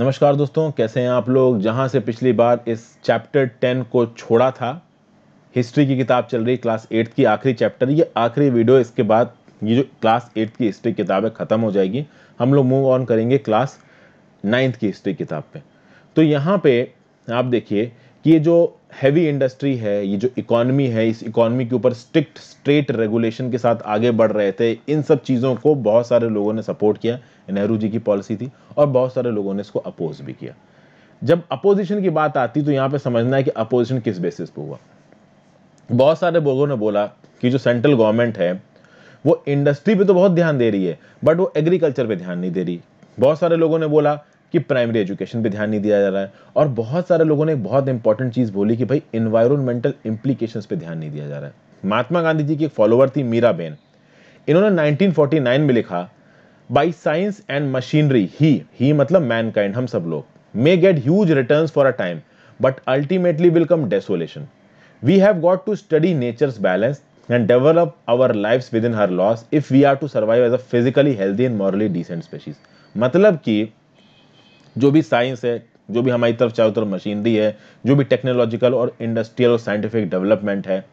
नमस्कार दोस्तों कैसे हैं आप लोग जहां से पिछली बार इस चैप्टर टेन को छोड़ा था हिस्ट्री की किताब चल रही क्लास एट्थ की आखिरी चैप्टर ये आखिरी वीडियो इसके बाद ये जो क्लास एट्थ की हिस्ट्री किताब है ख़त्म हो जाएगी हम लोग मूव ऑन करेंगे क्लास नाइन्थ की हिस्ट्री किताब पे तो यहाँ पे आप देखिए कि ये जो हैवी इंडस्ट्री है ये जो इकोनॉमी है इस इकोनॉमी के ऊपर स्ट्रिक्ट स्ट्रेट रेगुलेशन के साथ आगे बढ़ रहे थे इन सब चीज़ों को बहुत सारे लोगों ने सपोर्ट किया नेहरू जी की पॉलिसी थी और बहुत सारे लोगों ने इसको अपोज भी किया जब अपोजिशन की बात आती तो यहाँ पे समझना है कि अपोजिशन किस बेसिस पे हुआ बहुत सारे लोगों ने बोला कि जो सेंट्रल गवर्नमेंट है वो इंडस्ट्री पे तो बहुत ध्यान दे रही है बट वो एग्रीकल्चर पे ध्यान नहीं दे रही बहुत सारे लोगों ने बोला कि प्राइमरी एजुकेशन पे ध्यान नहीं दिया जा रहा है और बहुत सारे लोगों ने एक बहुत इंपॉर्टेंट चीज़ बोली कि भाई इन्वायरमेंटल इंप्लीकेशन पे ध्यान नहीं दिया जा रहा है महात्मा गांधी जी की एक फॉलोअर थी मीरा बेन इन्होंने 1949 में लिखा बाई साइंस एंड मशीनरी ही ही मतलब मैनकाइंड हम सब लोग may get huge return for a time but ultimately will come desolation we have got to study nature balance develop our life within her laws if we are to survive as a physically healthy and morally decent species मतलब कि जो भी science है जो भी हमारी तरफ चारों तरफ मशीनरी है जो भी टेक्नोलॉजिकल और इंडस्ट्रियल और साइंटिफिक डेवलपमेंट है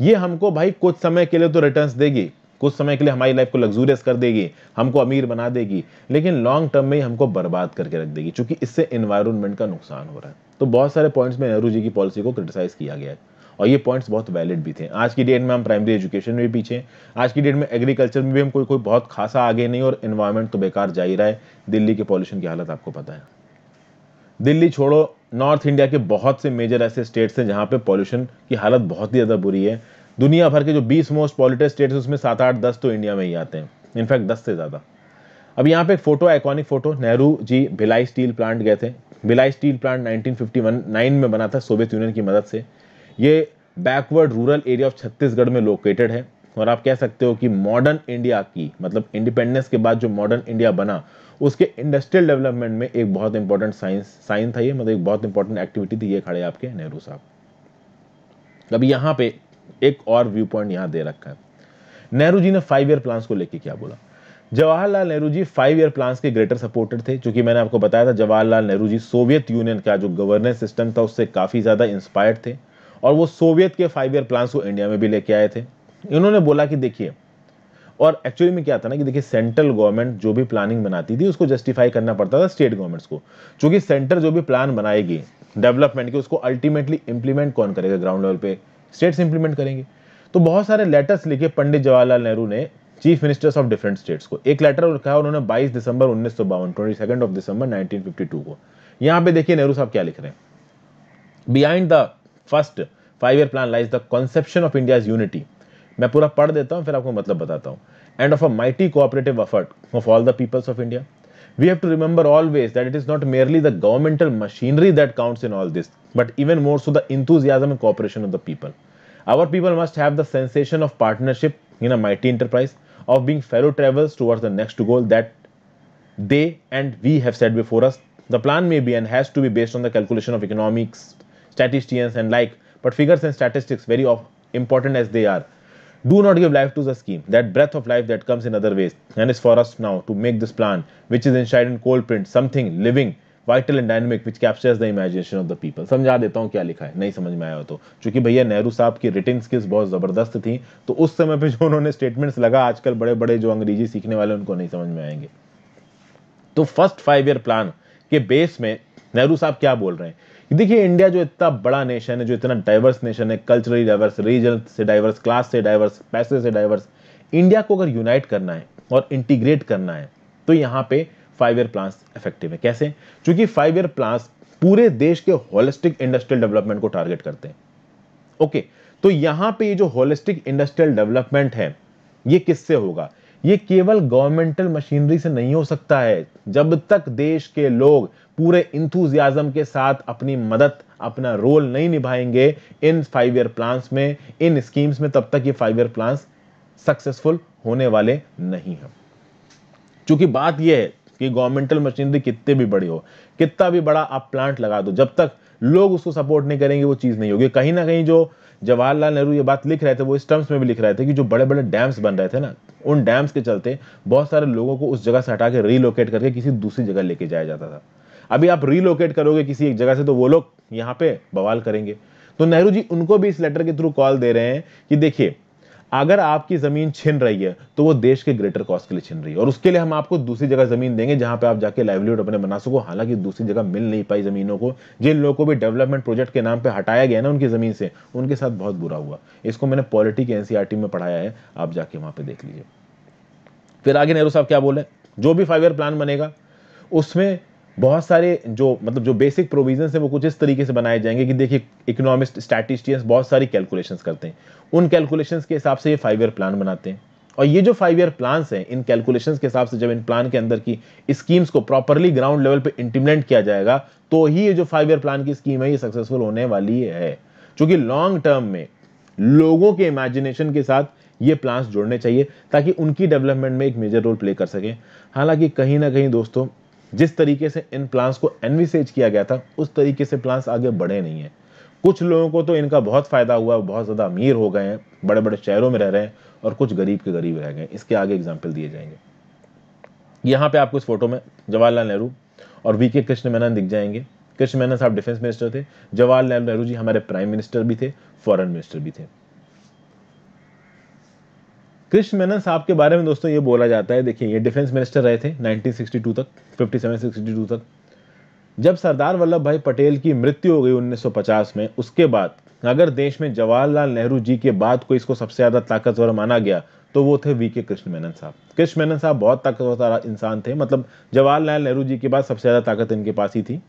ये हमको भाई कुछ समय के लिए तो रिटर्न देगी कुछ समय के लिए हमारी लाइफ को लग्जूरियस कर देगी हमको अमीर बना देगी लेकिन लॉन्ग टर्म में ही हमको बर्बाद करके रख देगी चूंकि इससे इन्वायरमेंट का नुकसान हो रहा है तो बहुत सारे पॉइंट्स में नेहरू जी की पॉलिसी को क्रिटिसाइज किया गया है और ये पॉइंट्स बहुत वैलिड भी थे आज की डेट में हम प्राइमरी एजुकेशन में भी पीछे आज की डेट में एग्रीकल्चर में भी हम कोई कोई बहुत खासा आगे नहीं और इन्वायरमेंट तो बेकार जा ही रहा है दिल्ली के पॉल्यूशन की हालत आपको पता है दिल्ली छोड़ो नॉर्थ इंडिया के बहुत से मेजर ऐसे स्टेट्स हैं जहाँ पे पॉल्यूशन की हालत बहुत ही ज़्यादा बुरी है दुनिया भर के जो 20 मोस्ट पॉलिटेड है उसमें सात आठ दस तो इंडिया में ही आते हैं इनफैक्ट दस से ज़्यादा अब यहाँ पे एक photo iconic photo Nehru ji Bhilai steel plant गए थे भिलाई स्टील प्लांट 1951 में बना था सोवियत यूनियन की मदद से ये backward rural area of Chhattisgarh में लोकेटेड है और आप कह सकते हो कि मॉडर्न इंडिया की मतलब इंडिपेंडेंस के बाद जो मॉडर्न इंडिया बना उसके इंडस्ट्रियल डेवलपमेंट में एक बहुत इंपॉर्टेंट साइंस साइन था ये मतलब एक बहुत इंपॉर्टेंट एक्टिविटी थी ये खड़े आपके नेहरू साहब अब यहाँ पे एक और व्यू पॉइंट यहां दे रखा है नेहरू जी ने फाइव ईयर प्लान को लेकर क्या बोला Jawaharlal Nehru ji five year plan के ग्रेटर सपोर्टर थे जो मैंने आपको बताया था जवाहरलाल नेहरू जी सोवियत यूनियन का जो गवर्नेंस सिस्टम था उससे काफ़ी ज़्यादा इंस्पायर्ड थे और वो सोवियत के फाइव ईयर प्लान को इंडिया में भी लेके आए थे इन्होंने बोला कि देखिए और एक्चुअली में क्या था ना कि देखिए सेंट्रल गवर्नमेंट जो भी प्लानिंग बनाती थी उसको जस्टिफाई करना पड़ता था स्टेट गवर्नमेंट्स को क्योंकि सेंटर जो भी प्लान बनाएगी डेवलपमेंट की उसको अल्टीमेटली इंप्लीमेंट कौन करेगा ग्राउंड लेवल पे स्टेट्स इंप्लीमेंट करेंगे तो बहुत सारे लेटर्स लिखे पंडित जवाहरलाल नेहरू ने chief ministers of different states को एक लेटर लिखा उन्होंने 22 दिसंबर उन्नीस सौ बावन ऑफ दिसंबर 1952 को यहाँ पे देखिए नेहरू साहब क्या लिख रहे हैं behind the first five year plan lies the conception of India unity मैं पूरा पढ़ देता हूँ फिर आपको मतलब बताता हूँ end of a mighty cooperative effort of all the peoples of India we have to remember always that it is not merely the governmental machinery that counts in all this but even more so the enthusiasm and cooperation of the people. Our people must have the sensation of partnership in a mighty enterprise, of being fellow travelers towards the next goal that they and we have set before us. The plan may be and has to be based on the calculation of economics, statisticians and like, but figures and statistics very of important as they are. Do not give life to the scheme, that breath of life that comes in other ways and is for us now to make this plan, which is inside in cold print, something living vital and dynamic which captures the imagination of the people समझा देता हूँ क्या लिखा है नहीं समझ में आया हो तो चूंकि भैया नेहरू साहब की रिटिंग स्किल्स बहुत ज़बरदस्त थी तो उस समय पर जो उन्होंने स्टेटमेंट्स लगा आजकल बड़े बड़े जो अंग्रेजी सीखने वाले उनको नहीं समझ में आएंगे तो फर्स्ट फाइव ईयर प्लान के बेस में नेहरू साहब क्या बोल रहे हैं देखिए इंडिया जो इतना बड़ा नेशन है जो इतना डाइवर्स नेशन है कल्चरली डाइवर्स रीजन से डाइवर्स क्लास से डाइवर्स पैसे से डाइवर्स इंडिया को अगर यूनाइट करना है और इंटीग्रेट करना है तो यहाँ पे फाइव ईयर प्लान्स इफेक्टिव है कैसे क्योंकि फाइव ईयर प्लान्स पूरे देश के होलिस्टिक इंडस्ट्रियल डेवलपमेंट को टारगेट करते हैं ओके तो यहां पे ये जो होलिस्टिक इंडस्ट्रियल डेवलपमेंट है ये किससे होगा ये केवल गवर्नमेंटल मशीनरी से नहीं हो सकता है जब तक देश के लोग पूरे इंथुजियाजम के साथ अपनी मदद अपना रोल नहीं निभाएंगे इन फाइव ईयर प्लान्स में इन स्कीम्स में तब तक ये फाइव ईयर प्लान्स सक्सेसफुल होने वाले नहीं है क्योंकि बात यह है कि गवर्नमेंटल मशीनरी कितने भी बड़ी हो कितना भी बड़ा आप प्लांट लगा दो जब तक लोग उसको सपोर्ट नहीं करेंगे वो चीज़ नहीं होगी कहीं ना कहीं जो जवाहरलाल नेहरू ये बात लिख रहे थे वो इस टर्म्स में भी लिख रहे थे कि जो बड़े बड़े डैम्स बन रहे थे ना उन डैम्स के चलते बहुत सारे लोगों को उस जगह से हटा के रीलोकेट करके किसी दूसरी जगह लेके जाया जाता था अभी आप रीलोकेट करोगे किसी एक जगह से तो वो लोग यहाँ पे बवाल करेंगे तो नेहरू जी उनको भी इस लेटर के थ्रू कॉल दे रहे हैं कि देखिए अगर आपकी जमीन छिन रही है तो वो देश के ग्रेटर कॉस्ट के लिए छिन रही है और उसके लिए हम आपको दूसरी जगह जमीन देंगे जहां पे आप जाके लाइवलीहुड अपने बना सको हालांकि दूसरी जगह मिल नहीं पाई जमीनों को जिन लोगों को भी डेवलपमेंट प्रोजेक्ट के नाम पर हटाया गया ना उनकी जमीन से उनके साथ बहुत बुरा हुआ इसको मैंने पॉलिटिक एनसीआर e में पढ़ाया है आप जाके वहां पर देख लीजिए फिर आगे नेहरू साहब क्या बोले जो भी फाइव ईयर प्लान बनेगा उसमें बहुत सारे जो मतलब जो बेसिक प्रोविजन है वो कुछ इस तरीके से बनाए जाएंगे कि देखिए इकोनॉमिस्ट स्टैटिस्टियंस बहुत सारी कैलकुलेशंस करते हैं उन कैलकुलेशंस के हिसाब से ये फाइव ईयर प्लान बनाते हैं और ये जो फाइव ईयर प्लान्स हैं इन कैलकुलेशंस के हिसाब से जब इन प्लान के अंदर की स्कीम्स को प्रॉपरली ग्राउंड लेवल पे इंटीमेंट किया जाएगा तो ही ये जो फाइव ईयर प्लान की स्कीम है ये सक्सेसफुल होने वाली है क्योंकि लॉन्ग टर्म में लोगों के इमेजिनेशन के साथ ये प्लान्स जोड़ने चाहिए ताकि उनकी डेवलपमेंट में एक मेजर रोल प्ले कर सकें हालांकि कहीं ना कहीं दोस्तों जिस तरीके से इन प्लांट्स को एनविसेज किया गया था उस तरीके से प्लांट्स आगे बढ़े नहीं हैं कुछ लोगों को तो इनका बहुत फ़ायदा हुआ बहुत ज़्यादा अमीर हो गए हैं बड़े बड़े शहरों में रह रहे हैं और कुछ गरीब के गरीब रह गए इसके आगे एग्जाम्पल दिए जाएंगे यहाँ पे आपको इस फोटो में जवाहरलाल नेहरू और वी के कृष्ण मेनन दिख जाएंगे कृष्ण मेनन साहब डिफेंस मिनिस्टर थे जवाहरलाल नेहरू जी हमारे प्राइम मिनिस्टर भी थे फॉरेन मिनिस्टर भी थे कृष्ण मेनन साहब के बारे में दोस्तों ये बोला जाता है देखिए ये डिफेंस मिनिस्टर रहे थे 1962 तक 57 62 तक जब सरदार वल्लभ भाई पटेल की मृत्यु हो गई 1950 में उसके बाद अगर देश में जवाहरलाल नेहरू जी के बाद कोई इसको सबसे ज़्यादा ताकतवर माना गया तो वो थे वी के कृष्ण मेनन साहब कृष्ण मेनन साहब बहुत ताकतवर इंसान थे मतलब जवाहरलाल नेहरू जी के बाद सबसे ज़्यादा ताकत इनके पास ही थी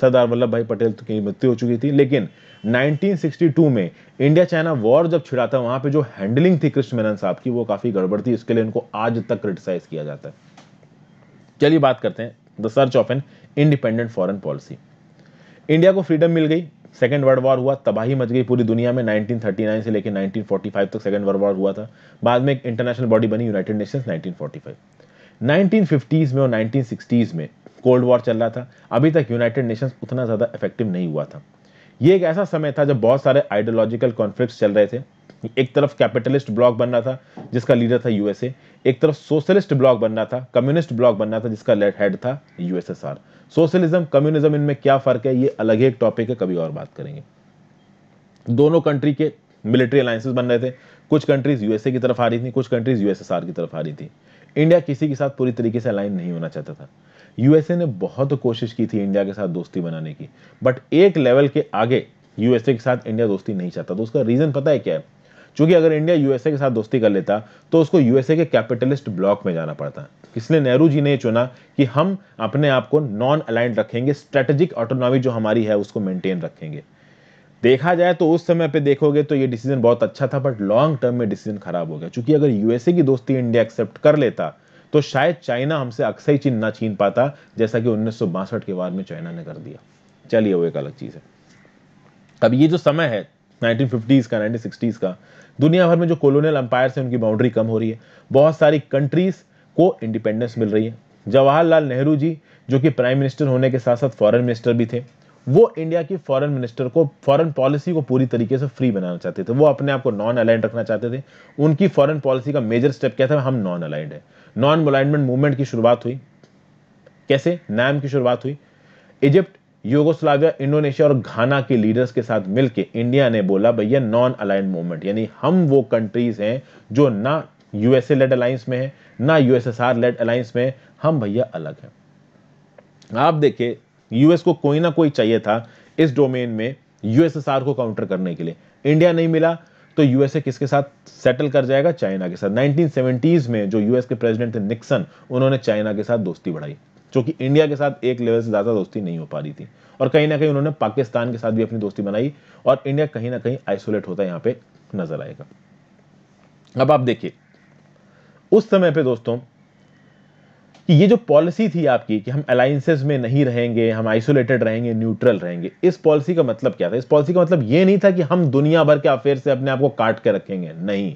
सरदार वल्लभ भाई पटेल की मृत्यु हो चुकी थी लेकिन 1962 में इंडिया चाइना वॉर जब छिड़ा था वहां पे जो हैंडलिंग थी कृष्ण मेनन साहब की वो काफी गड़बड़ थी इसके लिए इनको आज तक क्रिटिसाइज किया जाता है चलिए बात करते हैं the search of an independent foreign policy India को फ्रीडम मिल गई सेकेंड वर्ल्ड वॉर हुआ तबाही मच गई पूरी दुनिया में 1939 से लेकर 1945 तक सेकेंड वर्ल्ड वॉर हुआ था बाद में एक इंटरनेशनल बॉडी बनी यूनाइटेड नेशंस 1945 1950s में और 1960s में कोल्ड वॉर चल रहा था अभी तक यूनाइटेड नेशंस उतना ज़्यादा इफेक्टिव नहीं हुआ था ये एक ऐसा समय था जब बहुत सारे आइडियोलॉजिकल कॉन्फ्लिक्ट चल रहे थे एक तरफ कैपिटलिस्ट ब्लॉक बन रहा था जिसका लीडर था यूएसए एक तरफ सोशलिस्ट ब्लॉक बन रहा था कम्युनिस्ट ब्लॉक बन रहा था जिसका हेड था यूएसएसआर सोशलिज्म कम्युनिज्म इनमें क्या फर्क है ये अलग ही एक टॉपिक है कभी और बात करेंगे दोनों कंट्री के मिलिट्री अलायंसेस बन रहे थे कुछ कंट्रीज यूएसए की तरफ आ रही थी कुछ कंट्रीज यूएसएसआर की तरफ आ रही थी इंडिया किसी के साथ पूरी तरीके से अलाइन नहीं होना चाहता था यूएसए ने बहुत कोशिश की थी इंडिया के साथ दोस्ती बनाने की बट एक लेवल के आगे यूएसए के साथ इंडिया दोस्ती नहीं चाहता तो उसका रीजन पता है क्या है क्योंकि अगर इंडिया यूएसए के साथ दोस्ती कर लेता तो उसको यूएसए के कैपिटलिस्ट ब्लॉक में जाना पड़ता इसलिए नेहरू जी ने चुना कि हम अपने आप को नॉन अलाइंड रखेंगे स्ट्रेटेजिक ऑटोनॉमी जो हमारी है उसको मेंटेन रखेंगे देखा जाए तो उस समय पे देखोगे तो ये डिसीजन बहुत अच्छा था बट लॉन्ग टर्म में डिसीजन खराब हो गया क्योंकि अगर यूएसए की दोस्ती इंडिया एक्सेप्ट कर लेता तो शायद चाइना हमसे अक्सर ही चीन ना छीन पाता जैसा कि उन्नीस के बाद में चाइना ने कर दिया चलिए वो एक अलग चीज़ है अब ये जो समय है 1950s का 1960s का दुनिया भर में जो कॉलोनियल अंपायर से उनकी बाउंड्री कम हो रही है बहुत सारी कंट्रीज को इंडिपेंडेंस मिल रही है जवाहरलाल नेहरू जी जो कि प्राइम मिनिस्टर होने के साथ साथ फॉरेन मिनिस्टर भी थे वो इंडिया की फॉरेन मिनिस्टर को फॉरेन पॉलिसी को पूरी तरीके से फ्री बनाना चाहते थे वो अपने आप को नॉन अलाइंड रखना चाहते थे उनकी फॉरेन पॉलिसी का मेजर स्टेप क्या था हम नॉन अलाइंड है नॉन अलाइनमेंट मूवमेंट की शुरुआत हुई कैसे नैम की शुरुआत हुई इजिप्ट योगोस्लाविया इंडोनेशिया और घाना के लीडर्स के साथ मिलकर इंडिया ने बोला भैया नॉन अलाइंड मूवमेंट यानी हम वो कंट्रीज हैं जो ना यूएसए लेड अलायंस में है ना यूएसएसआर लेड अलायंस में हम भैया अलग हैं आप देखिए यूएस को कोई ना कोई चाहिए था इस डोमेन में यूएसएसआर को काउंटर करने के लिए इंडिया नहीं मिला तो यूएसए किसके साथ सेटल कर जाएगा चाइना के साथ 1970s में जो यूएस के प्रेसिडेंट थे निक्सन उन्होंने चाइना के साथ दोस्ती बढ़ाई जो कि इंडिया के साथ एक लेवल से ज़्यादा दोस्ती नहीं हो पा रही थी और कहीं ना कहीं उन्होंने पाकिस्तान के साथ भी अपनी दोस्ती बनाई और इंडिया कहीं ना कहीं आइसोलेट होता यहां पे नजर आएगा अब आप देखिए उस समय पे दोस्तों कि ये जो पॉलिसी थी आपकी कि हम अलायंसेज में नहीं रहेंगे हम आइसोलेटेड रहेंगे न्यूट्रल रहेंगे इस पॉलिसी का मतलब क्या था इस पॉलिसी का मतलब ये नहीं था कि हम दुनिया भर के अफेयर से अपने आप को काट के रखेंगे नहीं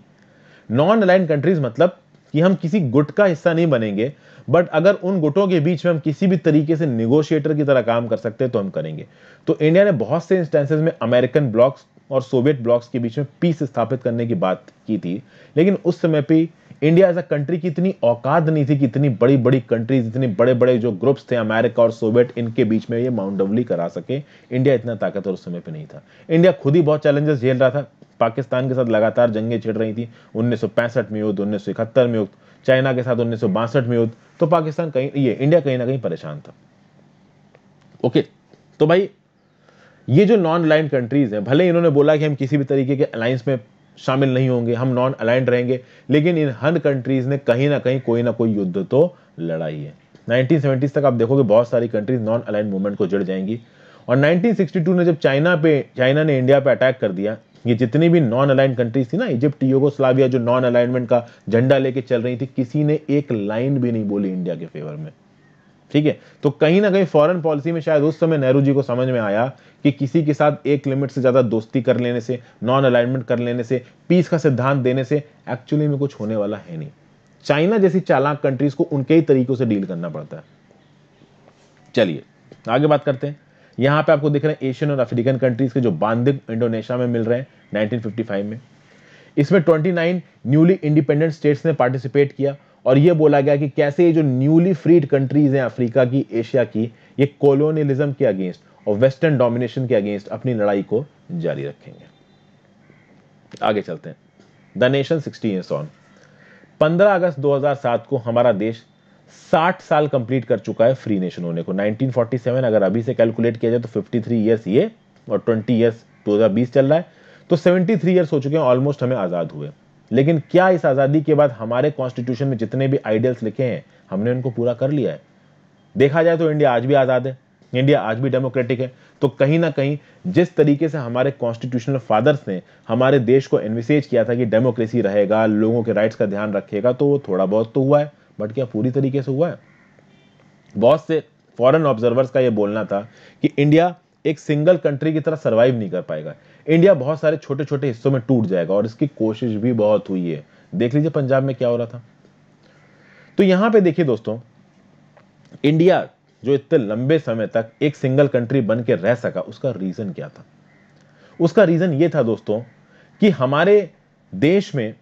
नॉन अलाइन कंट्रीज मतलब कि हम किसी गुट का हिस्सा नहीं बनेंगे बट अगर उन गुटों के बीच में हम किसी भी तरीके से निगोशिएटर की तरह काम कर सकते हैं तो हम करेंगे तो इंडिया ने बहुत से इंस्टेंसेज में अमेरिकन ब्लॉक्स और सोवियत ब्लॉक्स के बीच में पीस स्थापित करने की बात की थी लेकिन उस समय पर इंडिया एज अ कंट्री की इतनी औकात नहीं थी कि इतनी बड़ी बड़ी कंट्रीज इतने बड़े बड़े जो ग्रुप्स थे अमेरिका और सोवियत इनके बीच में ये माउंट डबली करा सके इंडिया इतना ताकतवर उस समय पर नहीं था इंडिया खुद ही बहुत चैलेंजेस झेल रहा था पाकिस्तान के साथ लगातार जंगें छिड़ रही थी उन्नीस में युद्ध उन्नीस में युद्ध चाइना के साथ उन्नीस में युद्ध तो पाकिस्तान कहीं ये इंडिया कहीं ना कहीं परेशान था ओके तो भाई ये जो नॉन अलाइंड कंट्रीज हैं भले इन्होंने बोला कि हम किसी भी तरीके के अलायंस में शामिल नहीं होंगे हम नॉन अलाइंड रहेंगे लेकिन इन हर कंट्रीज़ ने कहीं ना कहीं कोई ना कोई युद्ध तो लड़ाई है 1970s तक आप देखोगे बहुत सारी कंट्रीज नॉन अलाइंड मूवमेंट को जुड़ जाएंगी और 1962 में जब चाइना पे चाइना ने इंडिया पे अटैक कर दिया ये जितनी भी नॉन अलाइंड कंट्रीज थी ना इजिप्ट यूगोस्लाविया जो नॉन अलाइनमेंट का झंडा लेके चल रही थी किसी ने एक लाइन भी नहीं बोली इंडिया के फेवर में ठीक है तो कहीं ना कहीं फॉरेन पॉलिसी में शायद उस समय नेहरू जी को समझ में आया कि किसी के साथ एक लिमिट से ज़्यादा दोस्ती कर लेने से नॉन अलाइनमेंट कर लेने से पीस का सिद्धांत देने से एक्चुअली में कुछ होने वाला है नहीं चाइना जैसी चालाक कंट्रीज को उनके ही तरीकों से डील करना पड़ता है चलिए आगे बात करते हैं यहां पे आपको दिख रहे हैं एशियन और अफ्रीकन कंट्रीज के जो बांधिक इंडोनेशिया में मिल रहे हैं 1955 में इसमें 29 न्यूली इंडिपेंडेंट स्टेट्स ने पार्टिसिपेट किया और यह बोला गया कि कैसे ये जो न्यूली फ्रीड कंट्रीज हैं अफ्रीका की एशिया की ये कॉलोनियलिज्म के अगेंस्ट और वेस्टर्न डोमिनेशन के अगेंस्ट अपनी लड़ाई को जारी रखेंगे आगे चलते हैं द नेशन सिक्सटी ऑन 15 अगस्त 2007 को हमारा देश 60 साल कंप्लीट कर चुका है फ्री नेशन होने को 1947 अगर अभी से कैलकुलेट किया जाए तो 53 इयर्स ये और 20 इयर्स 2020 चल रहा है तो 73 इयर्स हो चुके हैं ऑलमोस्ट हमें आज़ाद हुए लेकिन क्या इस आज़ादी के बाद हमारे कॉन्स्टिट्यूशन में जितने भी आइडियल्स लिखे हैं हमने उनको पूरा कर लिया है देखा जाए तो इंडिया आज भी आज़ाद है इंडिया आज भी डेमोक्रेटिक है तो कहीं ना कहीं जिस तरीके से हमारे कॉन्स्टिट्यूशनल फादर्स ने हमारे देश को एनविसेज किया था कि डेमोक्रेसी रहेगा लोगों के राइट्स का ध्यान रखेगा तो वो थोड़ा बहुत तो हुआ है बट क्या पूरी तरीके से हुआ है बहुत से फॉरेन ऑब्जर्वर्स का ये बोलना था कि इंडिया एक सिंगल कंट्री की तरह सर्वाइव नहीं कर पाएगा इंडिया बहुत सारे छोटे छोटे हिस्सों में टूट जाएगा और इसकी कोशिश भी बहुत हुई है देख लीजिए पंजाब में क्या हो रहा था तो यहां पे देखिए दोस्तों इंडिया जो इतने लंबे समय तक एक सिंगल कंट्री बन के रह सका उसका रीजन क्या था उसका रीजन ये था दोस्तों कि हमारे देश में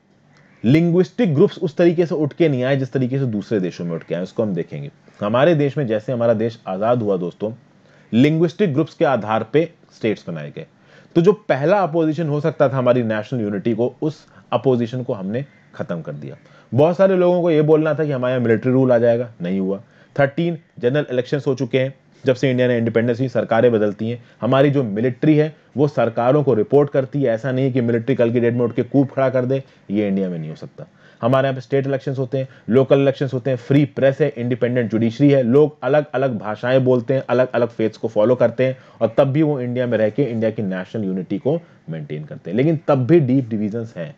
लिंग्विस्टिक ग्रुप्स उस तरीके से उठ के नहीं आए जिस तरीके से दूसरे देशों में उठ के आए उसको हम देखेंगे हमारे देश में जैसे हमारा देश आजाद हुआ दोस्तों लिंग्विस्टिक ग्रुप्स के आधार पे स्टेट्स बनाए गए तो जो पहला अपोजिशन हो सकता था हमारी नेशनल यूनिटी को उस अपोजिशन को हमने खत्म कर दिया बहुत सारे लोगों को यह बोलना था कि हमारे यहाँ मिलिट्री रूल आ जाएगा नहीं हुआ थर्टीन जनरल इलेक्शन हो चुके हैं जब से इंडिया ने इंडिपेंडेंस हुई सरकारें बदलती हैं हमारी जो मिलिट्री है वो सरकारों को रिपोर्ट करती है ऐसा नहीं कि मिलिट्री कल की डेट में उठ के कूप खड़ा कर दे ये इंडिया में नहीं हो सकता हमारे यहाँ पे स्टेट इलेक्शंस होते हैं लोकल इलेक्शंस होते हैं फ्री प्रेस है इंडिपेंडेंट जुडिशरी है लोग अलग अलग भाषाएं बोलते हैं अलग अलग फेथ्स को फॉलो करते हैं और तब भी वो इंडिया में रह के इंडिया की नेशनल यूनिटी को मेंटेन करते हैं लेकिन तब भी डीप डिविजन्स हैं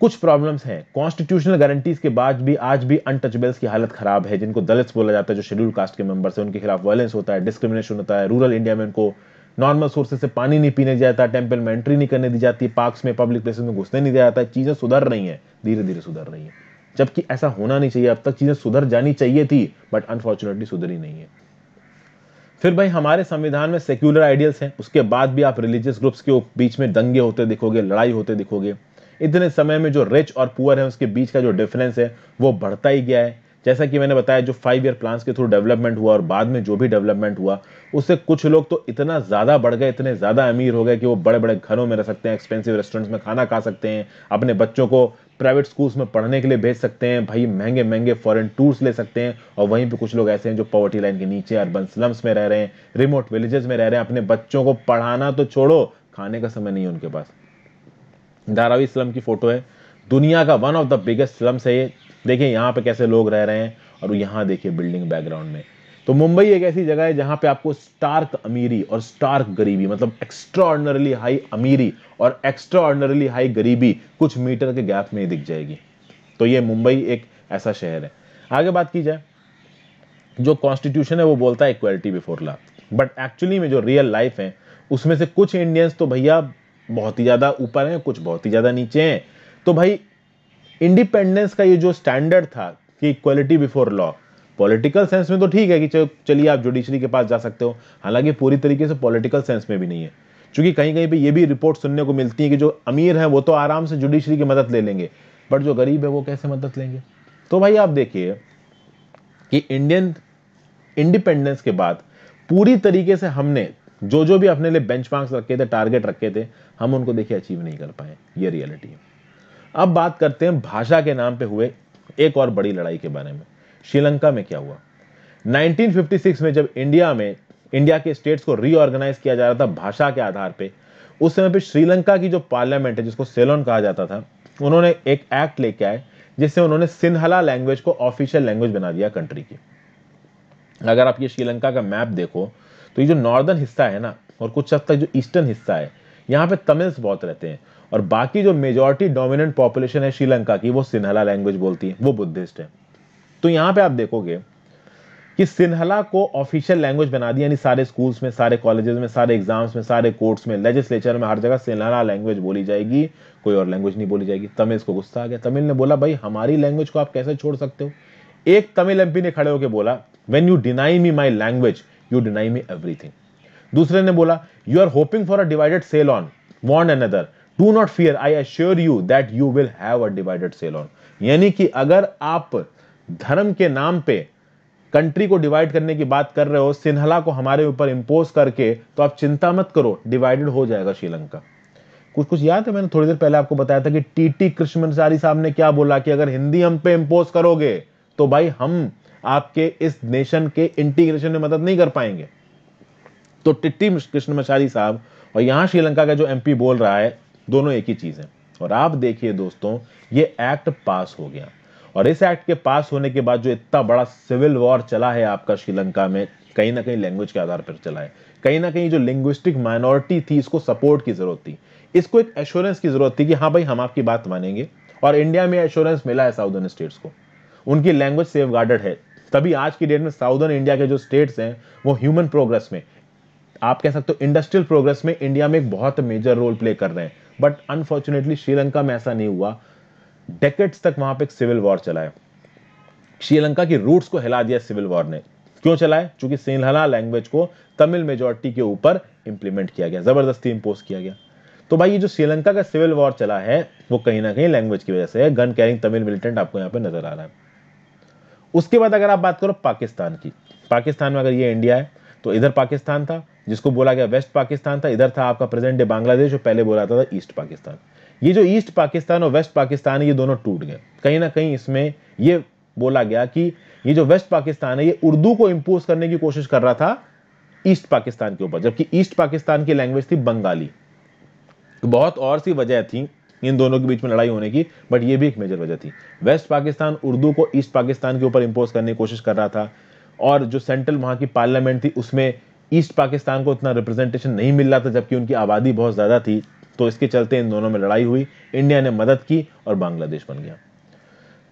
कुछ प्रॉब्लम्स हैं कॉन्स्टिट्यूशनल गारंटीज के बाद भी आज भी अनटचेबल्स की हालत खराब है जिनको दलित बोला जाता है जो शेड्यूल कास्ट के मेंबर्स हैं उनके खिलाफ वायलेंस होता है डिस्क्रिमिनेशन होता है रूरल इंडिया में उनको नॉर्मल सोर्सेज से पानी नहीं पीने जाता टेम्पल में एंट्री नहीं करने दी जाती पार्क्स में पब्लिक प्लेसेस में घुसने नहीं दिया जाता चीज़ें सुधर रही हैं धीरे धीरे सुधर रही हैं जबकि ऐसा होना नहीं चाहिए अब तक चीज़ें सुधर जानी चाहिए थी बट अनफॉर्चुनेटली सुधरी नहीं है फिर भाई हमारे संविधान में सेक्युलर आइडियल्स हैं उसके बाद भी आप रिलीजियस ग्रुप्स के बीच में दंगे होते दिखोगे लड़ाई होते दिखोगे इतने समय में जो रिच और पुअर है उसके बीच का जो डिफरेंस है वो बढ़ता ही गया है जैसा कि मैंने बताया जो फाइव ईयर प्लान्स के थ्रू डेवलपमेंट हुआ और बाद में जो भी डेवलपमेंट हुआ उससे कुछ लोग तो इतना ज़्यादा बढ़ गए इतने ज़्यादा अमीर हो गए कि वो बड़े बड़े घरों में रह सकते हैं एक्सपेंसिव रेस्टोरेंट्स में खाना खा सकते हैं अपने बच्चों को प्राइवेट स्कूल्स में पढ़ने के लिए भेज सकते हैं भाई महंगे महंगे फॉरेन टूर्स ले सकते हैं और वहीं पे कुछ लोग ऐसे हैं जो पॉवर्टी लाइन के नीचे अर्बन स्लम्स में रह रहे हैं रिमोट विलेजेस में रह रहे हैं अपने बच्चों को पढ़ाना तो छोड़ो खाने का समय नहीं है उनके पास धारावी स्लम की फोटो है दुनिया का one of the biggest slums है ये देखिए यहाँ पे कैसे लोग रह रहे हैं और यहाँ देखिए बिल्डिंग बैकग्राउंड में तो मुंबई एक ऐसी जगह है जहाँ पे आपको स्टार्क अमीरी और स्टार्क गरीबी मतलब एक्स्ट्रॉर्डनरली हाई अमीरी और एक्स्ट्रॉर्डनरली हाई गरीबी कुछ मीटर के गैप में ही दिख जाएगी तो ये मुंबई एक ऐसा शहर है आगे बात की जाए जो कॉन्स्टिट्यूशन है वो बोलता है equality before law but actually में जो रियल लाइफ है उसमें से कुछ इंडियंस तो भैया बहुत ही ज़्यादा ऊपर हैं कुछ बहुत ही ज़्यादा नीचे हैं तो भाई इंडिपेंडेंस का ये जो स्टैंडर्ड था कि equality before law political sense में तो ठीक है कि चलिए आप जुडिशरी के पास जा सकते हो हालांकि पूरी तरीके से पॉलिटिकल सेंस में भी नहीं है क्योंकि कहीं कहीं पे ये भी रिपोर्ट सुनने को मिलती है कि जो अमीर है वो तो आराम से जुडिशरी की मदद ले लेंगे बट जो गरीब है वो कैसे मदद लेंगे तो भाई आप देखिए कि इंडियन इंडिपेंडेंस के बाद पूरी तरीके से हमने जो जो भी अपने लिए बेंच रखे थे टारगेट रखे थे हम उनको देखिए अचीव नहीं कर पाए ये रियलिटी है अब बात करते हैं भाषा के नाम पे हुए एक और बड़ी लड़ाई के बारे में श्रीलंका में क्या हुआ 1956 में जब इंडिया में इंडिया के स्टेट्स को रीऑर्गेनाइज किया जा रहा था भाषा के आधार पे उस समय पे श्रीलंका की जो पार्लियामेंट है जिसको सेलोन कहा जाता था उन्होंने एक एक्ट लेके आए जिससे उन्होंने सिन्हला लैंग्वेज को ऑफिशियल लैंग्वेज बना दिया कंट्री की अगर आप ये श्रीलंका का मैप देखो तो ये जो नॉर्दर्न हिस्सा है ना और कुछ हद तक जो ईस्टर्न हिस्सा है यहाँ पे तमिल्स बहुत रहते हैं और बाकी जो मेजोरिटी डोमिनेंट पॉपुलेशन है श्रीलंका की वो सिन्हला लैंग्वेज बोलती है वो बुद्धिस्ट है तो यहां पे आप देखोगे कि सिन्हला को ऑफिशियल लैंग्वेज बना दी यानी सारे स्कूल्स में सारे कॉलेजेस में सारे एग्जाम्स में सारे कोर्ट्स में लेजिस्लेचर में हर जगह सिन्हला लैंग्वेज बोली जाएगी कोई और लैंग्वेज नहीं बोली जाएगी तमिल को गुस्सा आ गया तमिल ने बोला भाई हमारी लैंग्वेज को आप कैसे छोड़ सकते हो एक तमिल एमपी ने खड़े होकर बोला when you deny me my language you deny me everything दूसरे ने बोला you are hoping for a divided Ceylon want another do not fear I assure you that you will have a divided Ceylon यानी कि अगर आप धर्म के नाम पे कंट्री को डिवाइड करने की बात कर रहे हो सिन्हला को हमारे ऊपर इम्पोज करके तो आप चिंता मत करो डिवाइडेड हो जाएगा श्रीलंका कुछ कुछ याद है मैंने थोड़ी देर पहले आपको बताया था कि टी टी कृष्णमचारी साहब ने क्या बोला कि अगर हिंदी हम पे इम्पोज करोगे तो भाई हम आपके इस नेशन के इंटीग्रेशन में मदद नहीं कर पाएंगे तो टिट्टी कृष्णमचारी साहब और यहां श्रीलंका का जो एमपी बोल रहा है दोनों एक ही चीज़ है और आप देखिए दोस्तों ये एक्ट पास हो गया और इस एक्ट के पास होने के बाद जो इतना बड़ा सिविल वॉर चला है आपका श्रीलंका में कहीं ना कहीं लैंग्वेज के आधार पर चला है कहीं ना कहीं जो लिंग्विस्टिक माइनॉरिटी थी इसको सपोर्ट की जरूरत थी इसको एक एश्योरेंस की जरूरत थी कि हाँ भाई हम आपकी बात मानेंगे और इंडिया में एश्योरेंस मिला है साउदर्न स्टेट्स को उनकी लैंग्वेज सेफ है तभी आज की डेट में साउदर्न इंडिया के जो स्टेट्स हैं वो ह्यूमन प्रोग्रेस में आप कह सकते हो इंडस्ट्रियल प्रोग्रेस में इंडिया में एक बहुत मेजर रोल प्ले कर रहे हैं बट अनफॉर्चुनेटली श्रीलंका में ऐसा नहीं हुआ डेकेट्स तक वहां पे एक सिविल वॉर चलाए श्रीलंका की रूट्स को हिला दिया सिविल वॉर ने क्यों चलाए क्योंकि सिंहला लैंग्वेज को तमिल मेजोरिटी के ऊपर इंप्लीमेंट किया गया जबरदस्ती इंपोज किया गया तो भाई ये जो श्रीलंका का सिविल वॉर चला है वो कहीं ना कहीं लैंग्वेज की वजह से है गन कैरिंग तमिल मिलिटेंट आपको यहां पे नजर आ रहा है उसके बाद अगर आप बात करो पाकिस्तान की पाकिस्तान में अगर ये इंडिया है तो इधर पाकिस्तान था जिसको बोला गया वेस्ट पाकिस्तान था इधर था आपका प्रेजेंट डे बांग्लादेश और पहले बोला था, था ईस्ट पाकिस्तान ये जो ईस्ट पाकिस्तान और वेस्ट पाकिस्तान है ये दोनों टूट गए कहीं ना कहीं इसमें ये बोला गया कि ये जो वेस्ट पाकिस्तान है ये उर्दू को इम्पोज करने की कोशिश कर रहा था ईस्ट पाकिस्तान के ऊपर जबकि ईस्ट पाकिस्तान की लैंग्वेज थी बंगाली बहुत और सी वजह थी इन दोनों के बीच में लड़ाई होने की बट ये भी एक मेजर वजह थी वेस्ट पाकिस्तान उर्दू को ईस्ट पाकिस्तान के ऊपर इम्पोज करने की कोशिश कर रहा था और जो सेंट्रल वहां की पार्लियामेंट थी उसमें ईस्ट पाकिस्तान को उतना रिप्रेजेंटेशन नहीं मिल रहा था जबकि उनकी आबादी बहुत ज़्यादा थी तो इसके चलते इन दोनों में लड़ाई हुई इंडिया ने मदद की और बांग्लादेश बन गया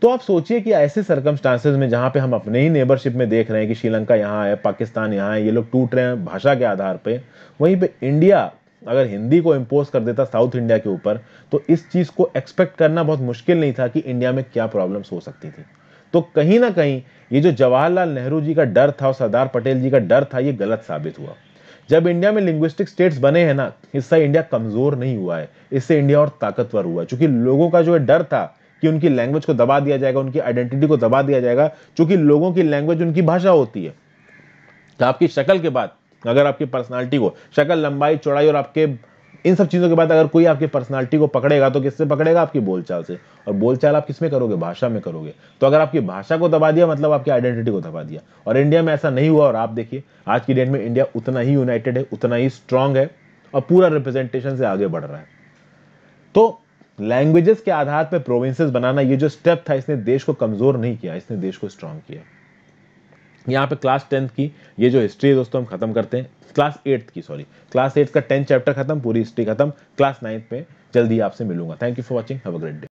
तो आप सोचिए कि ऐसे सर्कमस्टांसेस में जहाँ पे हम अपने ही नेबरशिप में देख रहे हैं कि श्रीलंका यहाँ है पाकिस्तान यहाँ है ये लोग टूट रहे हैं भाषा के आधार पे वहीं पे इंडिया अगर हिंदी को इम्पोज कर देता साउथ इंडिया के ऊपर तो इस चीज़ को एक्सपेक्ट करना बहुत मुश्किल नहीं था कि इंडिया में क्या प्रॉब्लम्स हो सकती थी तो कहीं ना कहीं ये जो जवाहरलाल नेहरू जी का डर था और सरदार पटेल जी का डर था ये गलत साबित हुआ जब इंडिया में लिंग्विस्टिक स्टेट्स बने हैं ना इससे इंडिया कमजोर नहीं हुआ है इससे इंडिया और ताकतवर हुआ है चूंकि लोगों का जो है डर था कि उनकी लैंग्वेज को दबा दिया जाएगा उनकी आइडेंटिटी को दबा दिया जाएगा चूंकि लोगों की लैंग्वेज उनकी भाषा होती है तो आपकी शक्ल के बाद अगर आपकी पर्सनैलिटी को शक्ल लंबाई चौड़ाई और आपके इन सब चीज़ों के बाद अगर कोई आपकी पर्सनालिटी को पकड़ेगा तो किससे पकड़ेगा आपकी बोलचाल से और बोलचाल आप किस में करोगे भाषा में करोगे तो अगर आपकी भाषा को दबा दिया मतलब आपकी आइडेंटिटी को दबा दिया और इंडिया में ऐसा नहीं हुआ और आप देखिए आज की डेट में इंडिया उतना ही यूनाइटेड है उतना ही स्ट्रांग है और पूरा रिप्रेजेंटेशन से आगे बढ़ रहा है तो लैंग्वेजेस के आधार पर प्रोविंसेस बनाना ये जो स्टेप था इसने देश को कमजोर नहीं किया इसने देश को स्ट्रांग किया यहाँ पे क्लास टेंथ की ये जो हिस्ट्री है दोस्तों हम खत्म करते हैं क्लास एट्थ की सॉरी क्लास एट्थ का टेंथ चैप्टर खत्म पूरी हिस्ट्री खत्म क्लास नाइन्थ में जल्दी आपसे मिलूंगा thank you for watching have a great day